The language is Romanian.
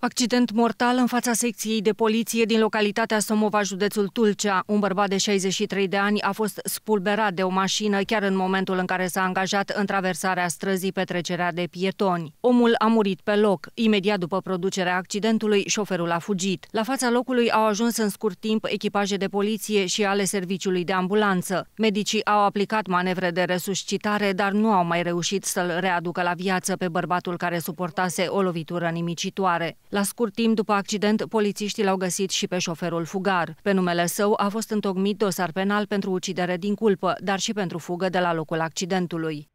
Accident mortal în fața secției de poliție din localitatea Somova, județul Tulcea. Un bărbat de 63 de ani a fost spulberat de o mașină chiar în momentul în care s-a angajat în traversarea străzii pe trecerea de pietoni. Omul a murit pe loc. Imediat după producerea accidentului, șoferul a fugit. La fața locului au ajuns în scurt timp echipaje de poliție și ale serviciului de ambulanță. Medicii au aplicat manevre de resuscitare, dar nu au mai reușit să-l readucă la viață pe bărbatul care suportase o lovitură nimicitoare. La scurt timp după accident, polițiștii l-au găsit și pe șoferul fugar. Pe numele său a fost întocmit dosar penal pentru ucidere din culpă, dar și pentru fugă de la locul accidentului.